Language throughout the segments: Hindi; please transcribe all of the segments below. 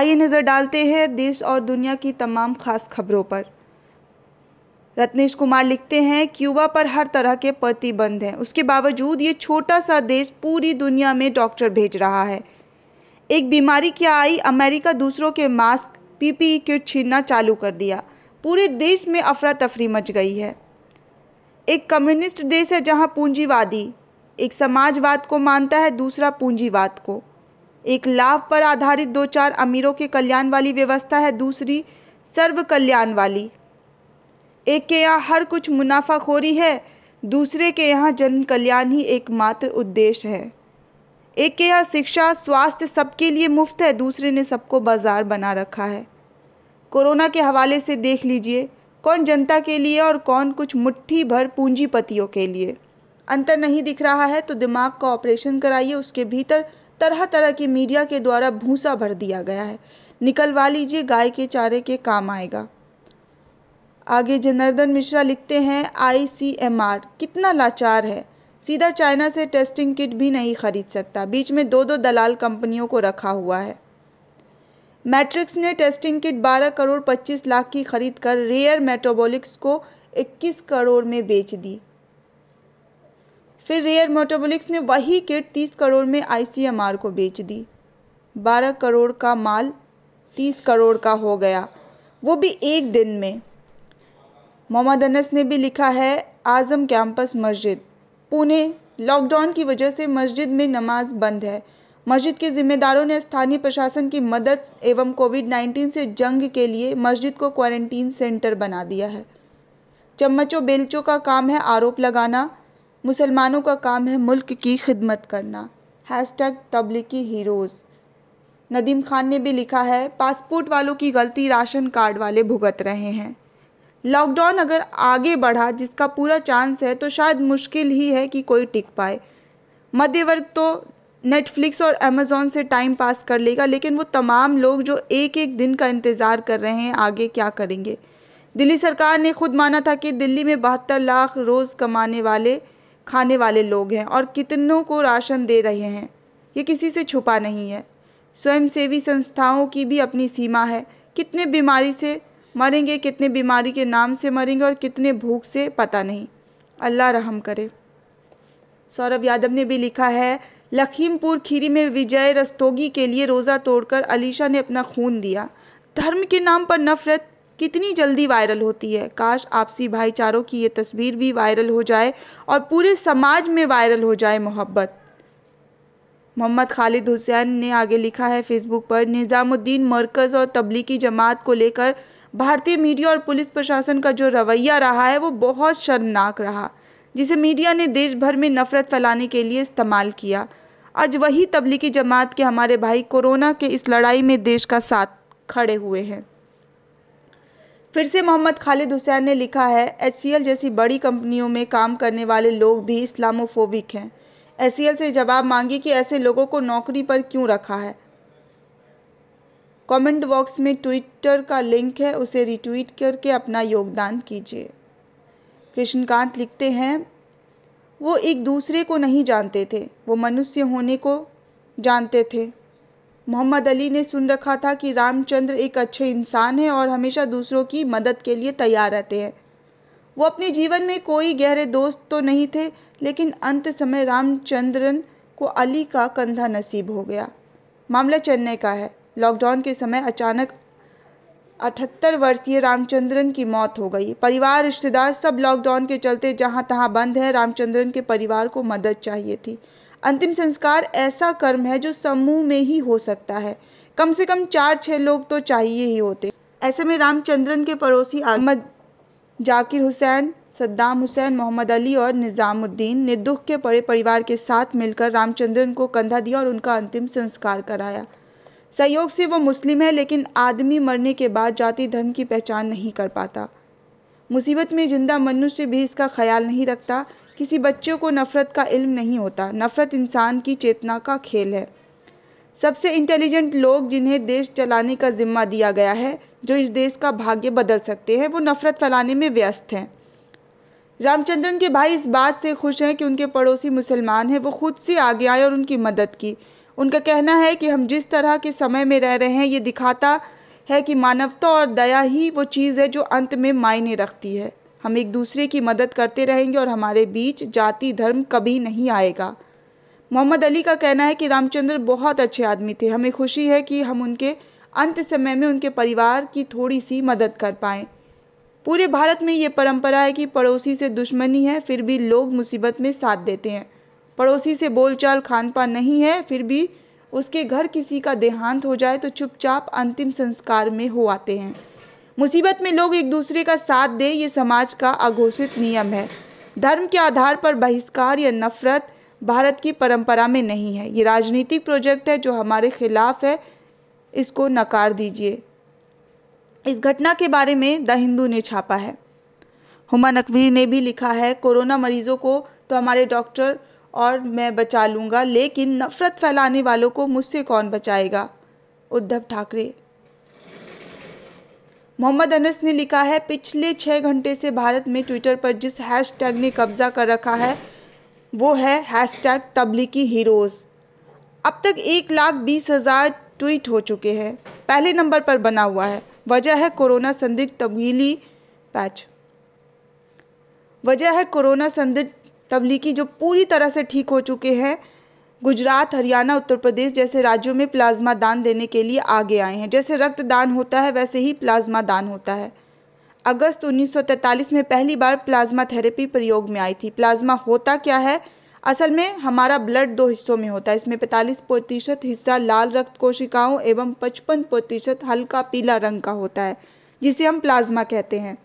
आइए नज़र डालते हैं देश और दुनिया की तमाम खास खबरों पर रत्नेश कुमार लिखते हैं क्यूबा पर हर तरह के प्रतिबंध हैं उसके बावजूद ये छोटा सा देश पूरी दुनिया में डॉक्टर भेज रहा है एक बीमारी क्या आई अमेरिका दूसरों के मास्क पीपीई किट छीनना चालू कर दिया पूरे देश में अफरा तफरी मच गई है एक कम्युनिस्ट देश है जहाँ पूंजीवादी एक समाजवाद को मानता है दूसरा पूंजीवाद को एक लाभ पर आधारित दो चार अमीरों के कल्याण वाली व्यवस्था है दूसरी सर्व कल्याण वाली एक के यहाँ हर कुछ मुनाफाखोरी है दूसरे के यहाँ जन कल्याण ही एकमात्र उद्देश्य है एक के यहाँ शिक्षा स्वास्थ्य सबके लिए मुफ्त है दूसरे ने सबको बाजार बना रखा है कोरोना के हवाले से देख लीजिए कौन जनता के लिए और कौन कुछ मुट्ठी भर पूंजीपतियों के लिए अंतर नहीं दिख रहा है तो दिमाग का ऑपरेशन कराइए उसके भीतर तरह तरह की मीडिया के द्वारा भूसा भर दिया गया है निकलवा लीजिए गाय के चारे के काम आएगा आगे जनार्दन मिश्रा लिखते हैं आईसीएमआर कितना लाचार है सीधा चाइना से टेस्टिंग किट भी नहीं खरीद सकता बीच में दो दो दलाल कंपनियों को रखा हुआ है मैट्रिक्स ने टेस्टिंग किट 12 करोड़ 25 लाख की खरीद कर रेयर मेटाबॉलिक्स को 21 करोड़ में बेच दी फिर रेयर मोटोबोलिक्स ने वही किट तीस करोड़ में आई को बेच दी बारह करोड़ का माल तीस करोड़ का हो गया वो भी एक दिन में मोहम्मद अनस ने भी लिखा है आज़म कैंपस मस्जिद पुणे लॉकडाउन की वजह से मस्जिद में नमाज बंद है मस्जिद के जिम्मेदारों ने स्थानीय प्रशासन की मदद एवं कोविड 19 से जंग के लिए मस्जिद को क्वारंटीन सेंटर बना दिया है चम्मचों बेलचों का काम है आरोप लगाना मुसलमानों का काम है मुल्क की खिदमत करना hashtag Tablighi heroes Nadeem Khan ने भी लिखा है पासपोर्ट वालों की गलती राशन कार्ड वाले भुगत रहे हैं लॉकडाउन अगर आगे बढ़ा जिसका पूरा चांस है तो शायद मुश्किल ही है कि कोई टिक पाए मध्य वर्ग तो नेटफ्लिक्स और अमेज़ोन से टाइम पास कर लेगा लेकिन वो तमाम लोग जो एक एक दिन का इंतज़ार कर रहे हैं आगे क्या करेंगे दिल्ली सरकार ने खुद माना था कि दिल्ली में बहत्तर लाख रोज़ कमाने वाले खाने वाले लोग हैं और कितनों को राशन दे रहे हैं ये किसी से छुपा नहीं है स्वयंसेवी संस्थाओं की भी अपनी सीमा है कितने बीमारी से मरेंगे कितने बीमारी के नाम से मरेंगे और कितने भूख से पता नहीं अल्लाह रहम करे सौरभ यादव ने भी लिखा है लखीमपुर खीरी में विजय रस्तोगी के लिए रोज़ा तोड़कर अलीशा ने अपना खून दिया धर्म के नाम पर नफरत कितनी जल्दी वायरल होती है काश आपसी भाईचारों की ये तस्वीर भी वायरल हो जाए और पूरे समाज में वायरल हो जाए मोहब्बत मोहम्मद खालिद हुसैन ने आगे लिखा है फेसबुक पर निज़ामुद्दीन मरकज़ और तबलीगी जमात को लेकर भारतीय मीडिया और पुलिस प्रशासन का जो रवैया रहा है वो बहुत शर्मनाक रहा जिसे मीडिया ने देश भर में नफरत फैलाने के लिए इस्तेमाल किया आज वही तबलीगी जमात के हमारे भाई कोरोना के इस लड़ाई में देश का साथ खड़े हुए हैं फिर से मोहम्मद खालिद हुसैन ने लिखा है एच जैसी बड़ी कंपनियों में काम करने वाले लोग भी इस्लामोफोविक हैं एच से जवाब मांगी कि ऐसे लोगों को नौकरी पर क्यों रखा है कमेंट बॉक्स में ट्विटर का लिंक है उसे रिट्वीट करके अपना योगदान कीजिए कृष्णकांत लिखते हैं वो एक दूसरे को नहीं जानते थे वो मनुष्य होने को जानते थे मोहम्मद अली ने सुन रखा था कि रामचंद्र एक अच्छे इंसान हैं और हमेशा दूसरों की मदद के लिए तैयार रहते हैं वो अपने जीवन में कोई गहरे दोस्त तो नहीं थे लेकिन अंत समय रामचंद्रन को अली का कंधा नसीब हो गया मामला चेन्नई का है लॉकडाउन के समय अचानक अठहत्तर वर्षीय रामचंद्रन की मौत हो गई परिवार रिश्तेदार सब लॉकडाउन के चलते जहाँ तहाँ बंद है रामचंद्रन के परिवार को मदद चाहिए थी अंतिम संस्कार ऐसा कर्म है जो समूह में ही हो सकता है कम से कम चार छः लोग तो चाहिए ही होते ऐसे में रामचंद्रन के पड़ोसी अहमद जाकिर हुसैन सद्दाम हुसैन मोहम्मद अली और निज़ामुद्दीन ने दुख के पड़े परिवार के साथ मिलकर रामचंद्रन को कंधा दिया और उनका अंतिम संस्कार कराया सहयोग से वो मुस्लिम है लेकिन आदमी मरने के बाद जाति धर्म की पहचान नहीं कर पाता मुसीबत में जिंदा मनुष्य भी इसका ख्याल नहीं रखता किसी बच्चे को नफ़रत का इल्म नहीं होता नफ़रत इंसान की चेतना का खेल है सबसे इंटेलिजेंट लोग जिन्हें देश चलाने का ज़िम्मा दिया गया है जो इस देश का भाग्य बदल सकते हैं वो नफ़रत फैलाने में व्यस्त हैं रामचंद्रन के भाई इस बात से खुश हैं कि उनके पड़ोसी मुसलमान हैं वो खुद से आगे आए और उनकी मदद की उनका कहना है कि हम जिस तरह के समय में रह रहे हैं ये दिखाता है कि मानवता और दया ही वो चीज़ है जो अंत में मायने रखती है हम एक दूसरे की मदद करते रहेंगे और हमारे बीच जाति धर्म कभी नहीं आएगा मोहम्मद अली का कहना है कि रामचंद्र बहुत अच्छे आदमी थे हमें खुशी है कि हम उनके अंत समय में उनके परिवार की थोड़ी सी मदद कर पाएँ पूरे भारत में ये परंपरा है कि पड़ोसी से दुश्मनी है फिर भी लोग मुसीबत में साथ देते हैं पड़ोसी से बोलचाल पान नहीं है फिर भी उसके घर किसी का देहांत हो जाए तो चुपचाप अंतिम संस्कार में हो आते हैं मुसीबत में लोग एक दूसरे का साथ दें ये समाज का अघोषित नियम है धर्म के आधार पर बहिष्कार या नफरत भारत की परंपरा में नहीं है ये राजनीतिक प्रोजेक्ट है जो हमारे खिलाफ है इसको नकार दीजिए इस घटना के बारे में द हिंदू ने छापा है हुमा नकवी ने भी लिखा है कोरोना मरीजों को तो हमारे डॉक्टर और मैं बचा लूँगा लेकिन नफरत फैलाने वालों को मुझसे कौन बचाएगा उद्धव ठाकरे मोहम्मद अनस ने लिखा है पिछले छः घंटे से भारत में ट्विटर पर जिस हैशटैग ने कब्जा कर रखा है वो है हैशटैग तबलीगी हीरोज़ अब तक एक लाख बीस हज़ार ट्वीट हो चुके हैं पहले नंबर पर बना हुआ है वजह है कोरोना संदिग्ध तबीली पैच वजह है कोरोना संदिग्ध तबलीगी जो पूरी तरह से ठीक हो चुके हैं गुजरात हरियाणा उत्तर प्रदेश जैसे राज्यों में प्लाज्मा दान देने के लिए आगे आए हैं जैसे रक्तदान होता है वैसे ही प्लाज्मा दान होता है अगस्त 1943 में पहली बार प्लाज्मा थेरेपी प्रयोग में आई थी प्लाज्मा होता क्या है असल में हमारा ब्लड दो हिस्सों में होता है इसमें 45 प्रतिशत हिस्सा लाल रक्त कोशिकाओं एवं 55 प्रतिशत हल्का पीला रंग का होता है जिसे हम प्लाज्मा कहते हैं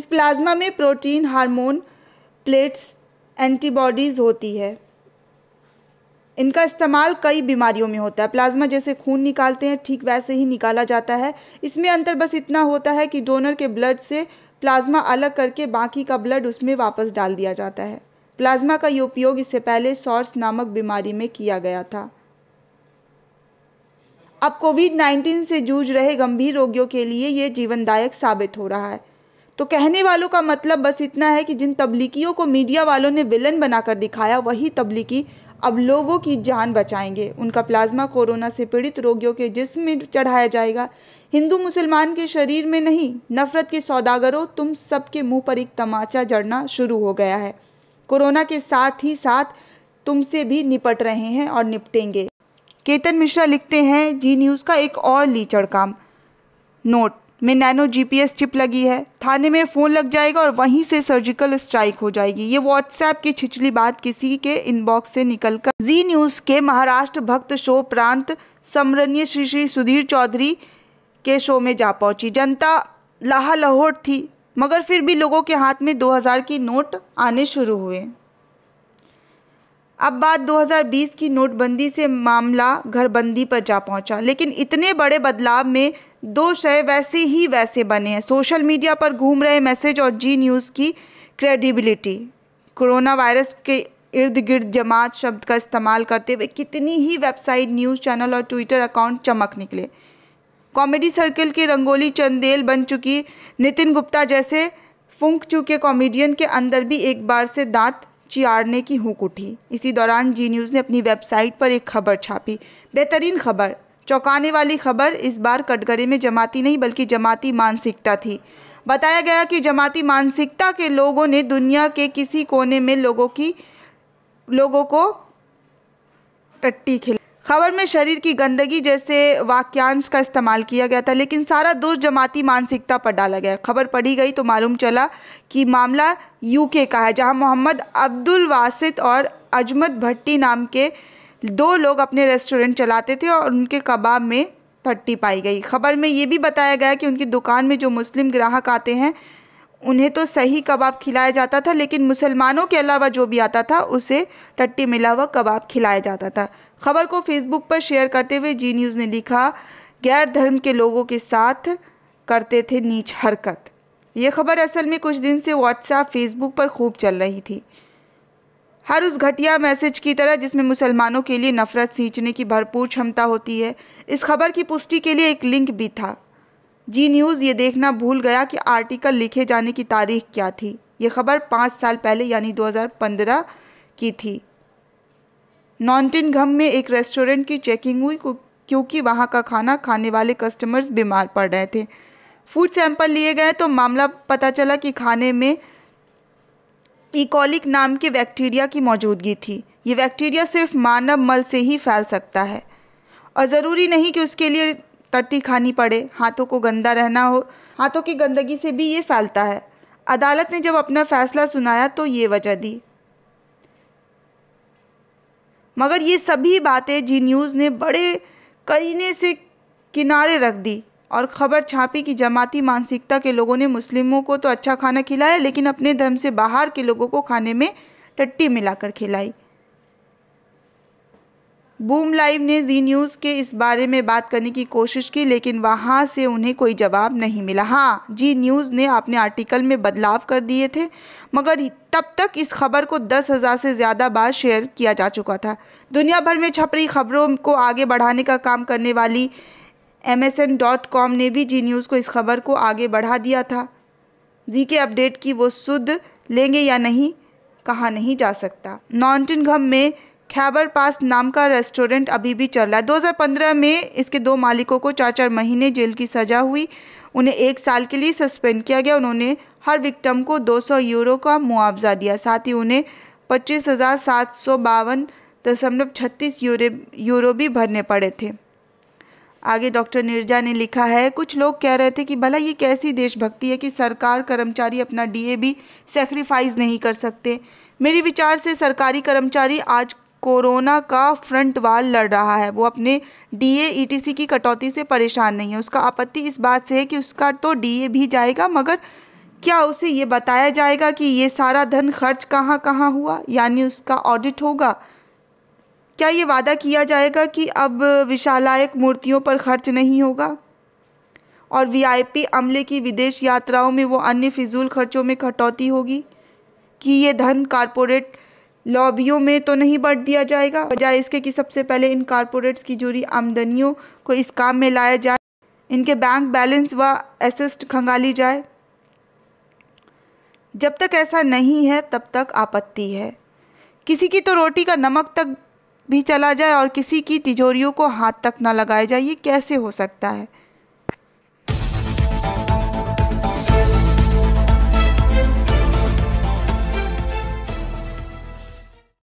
इस प्लाज्मा में प्रोटीन हार्मोन प्लेट्स एंटीबॉडीज़ होती है इनका इस्तेमाल कई बीमारियों में होता है प्लाज्मा जैसे खून निकालते हैं ठीक वैसे ही निकाला जाता है इसमें अंतर बस इतना होता है कि डोनर के ब्लड से प्लाज्मा अलग करके बाकी का ब्लड उसमें वापस डाल दिया जाता है प्लाज्मा का ये उपयोग इससे पहले सॉर्स नामक बीमारी में किया गया था अब कोविड 19 से जूझ रहे गंभीर रोगियों के लिए ये जीवनदायक साबित हो रहा है तो कहने वालों का मतलब बस इतना है कि जिन तबलीगियों को मीडिया वालों ने विलन बनाकर दिखाया वही तबलीकी अब लोगों की जान बचाएंगे उनका प्लाज्मा कोरोना से पीड़ित रोगियों के जिस्म में चढ़ाया जाएगा हिंदू मुसलमान के शरीर में नहीं नफरत के सौदागरों तुम सबके मुंह पर एक तमाचा जड़ना शुरू हो गया है कोरोना के साथ ही साथ तुमसे भी निपट रहे हैं और निपटेंगे केतन मिश्रा लिखते हैं जी न्यूज़ का एक और लीचड़ काम नोट में नैनो जीपीएस चिप लगी है थाने में फ़ोन लग जाएगा और वहीं से सर्जिकल स्ट्राइक हो जाएगी ये व्हाट्सएप की छिछली बात किसी के इनबॉक्स से निकलकर जी न्यूज़ के महाराष्ट्र भक्त शो प्रांत समरणीय श्री श्री सुधीर चौधरी के शो में जा पहुंची जनता लाहा लहोट थी मगर फिर भी लोगों के हाथ में 2000 की नोट आने शुरू हुए अब बात 2020 की नोटबंदी से मामला घरबंदी पर जा पहुंचा लेकिन इतने बड़े बदलाव में दो शय वैसे ही वैसे बने हैं सोशल मीडिया पर घूम रहे मैसेज और जी न्यूज़ की क्रेडिबिलिटी कोरोना वायरस के इर्द गिर्द जमात शब्द का इस्तेमाल करते हुए कितनी ही वेबसाइट न्यूज़ चैनल और ट्विटर अकाउंट चमक निकले कॉमेडी सर्कल की रंगोली चंदेल बन चुकी नितिन गुप्ता जैसे फूंक चुके कॉमेडियन के अंदर भी एक बार से दांत चियाड़ने की हुक उठी इसी दौरान जी न्यूज़ ने अपनी वेबसाइट पर एक खबर छापी बेहतरीन खबर चौंकाने वाली खबर इस बार कटघरे में जमाती नहीं बल्कि जमाती मानसिकता थी बताया गया कि जमाती मानसिकता के लोगों ने दुनिया के किसी कोने में लोगों की लोगों को टट्टी खिलाई खबर में शरीर की गंदगी जैसे वाक्यांश का इस्तेमाल किया गया था लेकिन सारा दोष जमाती मानसिकता पर डाला गया खबर पढ़ी गई तो मालूम चला कि मामला यूके का है जहां मोहम्मद अब्दुल वासित और अजमत भट्टी नाम के दो लोग अपने रेस्टोरेंट चलाते थे और उनके कबाब में थट्टी पाई गई खबर में ये भी बताया गया कि उनकी दुकान में जो मुस्लिम ग्राहक आते हैं उन्हें तो सही कबाब खिलाया जाता था लेकिन मुसलमानों के अलावा जो भी आता था उसे टट्टी मिला हुआ कबाब खिलाया जाता था खबर को फेसबुक पर शेयर करते हुए जी न्यूज़ ने लिखा गैर धर्म के लोगों के साथ करते थे नीच हरकत ये खबर असल में कुछ दिन से व्हाट्सएप फेसबुक पर खूब चल रही थी हर उस घटिया मैसेज की तरह जिसमें मुसलमानों के लिए नफरत सींचने की भरपूर क्षमता होती है इस खबर की पुष्टि के लिए एक लिंक भी था जी न्यूज़ ये देखना भूल गया कि आर्टिकल लिखे जाने की तारीख क्या थी ये खबर पाँच साल पहले यानी 2015 की थी नॉन्टिन घम में एक रेस्टोरेंट की चेकिंग हुई क्योंकि वहाँ का खाना खाने वाले कस्टमर्स बीमार पड़ रहे थे फूड सैंपल लिए गए तो मामला पता चला कि खाने में ईकोलिक नाम के बैक्टीरिया की मौजूदगी थी ये बैक्टीरिया सिर्फ मानव मल से ही फैल सकता है और ज़रूरी नहीं कि उसके लिए तट्टी खानी पड़े हाथों को गंदा रहना हो हाथों की गंदगी से भी ये फैलता है अदालत ने जब अपना फैसला सुनाया तो ये वजह दी मगर ये सभी बातें जी न्यूज़ ने बड़े करीने से किनारे रख दी और ख़बर छापी कि जमाती मानसिकता के लोगों ने मुस्लिमों को तो अच्छा खाना खिलाया लेकिन अपने धर्म से बाहर के लोगों को खाने में टट्टी मिलाकर खिलाई बूम लाइव ने जी न्यूज़ के इस बारे में बात करने की कोशिश की लेकिन वहाँ से उन्हें कोई जवाब नहीं मिला हाँ जी न्यूज़ ने अपने आर्टिकल में बदलाव कर दिए थे मगर तब तक इस खबर को दस हज़ार से ज़्यादा बार शेयर किया जा चुका था दुनिया भर में छपरी खबरों को आगे बढ़ाने का काम करने वाली एम ने भी जी न्यूज़ को इस खबर को आगे बढ़ा दिया था जी के अपडेट की वो सुध लेंगे या नहीं कहा नहीं जा सकता नॉन्टिनघम में खैबर पास नाम का रेस्टोरेंट अभी भी चल रहा है 2015 में इसके दो मालिकों को चार चार महीने जेल की सज़ा हुई उन्हें एक साल के लिए सस्पेंड किया गया उन्होंने हर विक्टम को 200 यूरो का मुआवजा दिया साथ ही उन्हें पच्चीस हज़ार सात सौ बावन दशमलव छत्तीस यूरो भी भरने पड़े थे आगे डॉक्टर निर्जा ने लिखा है कुछ लोग कह रहे थे कि भला ये कैसी देशभक्ति है कि सरकार कर्मचारी अपना डीए भी सेक्रीफाइस नहीं कर सकते मेरे विचार से सरकारी कर्मचारी आज कोरोना का फ्रंट वाल लड़ रहा है वो अपने डीए ईटीसी e की कटौती से परेशान नहीं है उसका आपत्ति इस बात से है कि उसका तो डीए भी जाएगा मगर क्या उसे ये बताया जाएगा कि ये सारा धन खर्च कहाँ कहाँ हुआ यानी उसका ऑडिट होगा क्या ये वादा किया जाएगा कि अब विशालायक मूर्तियों पर खर्च नहीं होगा और वीआईपी अमले की विदेश यात्राओं में वो अन्य फिजूल खर्चों में कटौती होगी कि ये धन कॉरपोरेट लॉबियों में तो नहीं बांट दिया जाएगा बजाय इसके कि सबसे पहले इन कॉरपोरेट्स की जुड़ी आमदनियों को इस काम में लाया जाए इनके बैंक बैलेंस व एसेस्ट खंगाली जाए जब तक ऐसा नहीं है तब तक आपत्ति है किसी की तो रोटी का नमक तक भी चला जाए और किसी की तिजोरियों को हाथ तक ना लगाया जाए ये कैसे हो सकता है